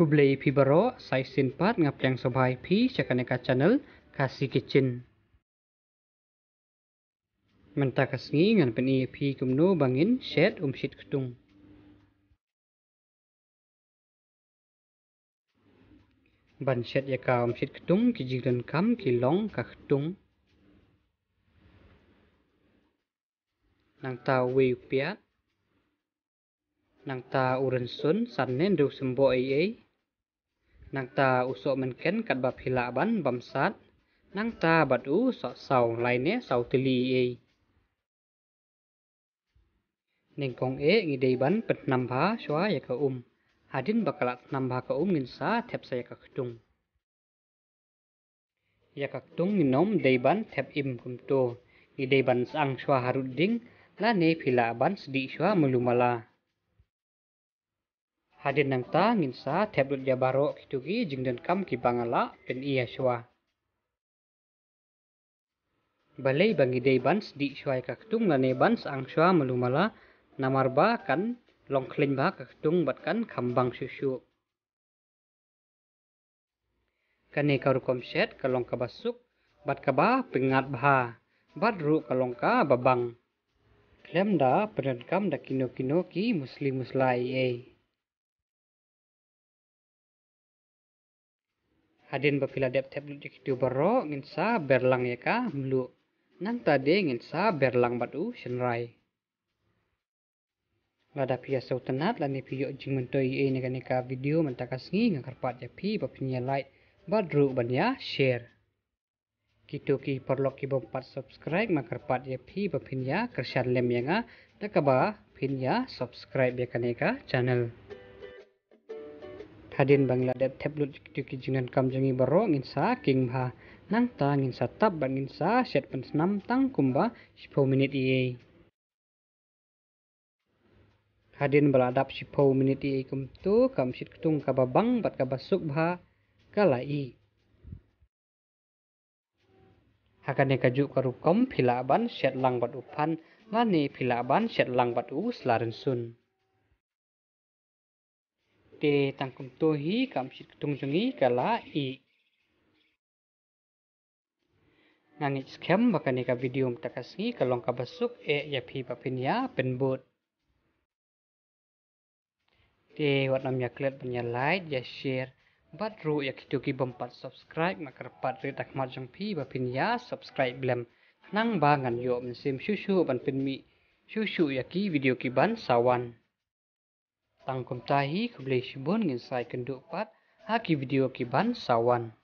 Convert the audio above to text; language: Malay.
kublai pi baro sai sin pat ngap yang sobai pi chakane ka channel kasi kitchen menta kasngi ngan pen ep kumno bangin shed um shit ketung ban shed ya ka um shit ketung ki jigdan kam ki long ka ketung nang ta wei piat nang ta urun sun san nen du sembo ai ai nang ta usok menken kat bab hila ban bamsat nang ta batu so sau laine sau tili e ning kong e ngidei ban pet nam ba shwa yaka um hadin bakala nam ba ka um ngin sa thep sa yaka khtung yaka khtung minom dei ban thep im kum to ngidei ban sang shwa harud ding la ne phila ban sdi shwa mulumala hadir nang ta ngin sa tablet ja baro kitu gi jing den kam ki bangala den iya shwa balai bangi dei bans di shwai ka ktung la ne bans ang shwa malumala namar ba kan long klin ba ka ktung bat kan khambang shu shu kane ka rukom set ka long ka basuk bat ka ba pingat bha bat ru ka long ka babang klem da penen kam da kino kino ki muslim muslai ei eh. hadin ba pila dep tep lut dikitu baro ngin sa berlang ya ka mlu nang tadi ngin sa berlang batu senrai lada pia so tenat lan ni piyo jing mentoi e ni kan ka video menta kasngi ngak karpat ja pi ba pinya like badru ban ya share kitu ki perlu ki bempat subscribe ngak karpat ja pi ba pinya kersan lem ya nga takaba pinya subscribe ya kan ka channel kadin bangladesh tablet tiki jinan kam jengi baro ngin sa king ba nang ta ngin sa tap ban ngin sa set pen senam tang kumba 10 minit ye kadin beladap 10 minit ye kum tu kam sit ketung ka babang bat ka basuk ba kalai hakane kaju karu kom filaban set lang bat upan lani filaban set lang bat u selarensun. sun te tangkum tohi kam sit ketung jungi kala i nangit skem bakani ka video mtakasi kalong ka basuk e ya phi pa pinya penbut te wat namnya klet punya like ya share bat ru ya kitu ki bempat subscribe makar pat re tak mat jung phi pa pinya subscribe blem nang ba ngan yo men sim shu shu ban pin mi shu shu ya ki video ki ban sawan tangkum tahi ke Malaysia pun dengan saya kenduk pat haki video kiban sawan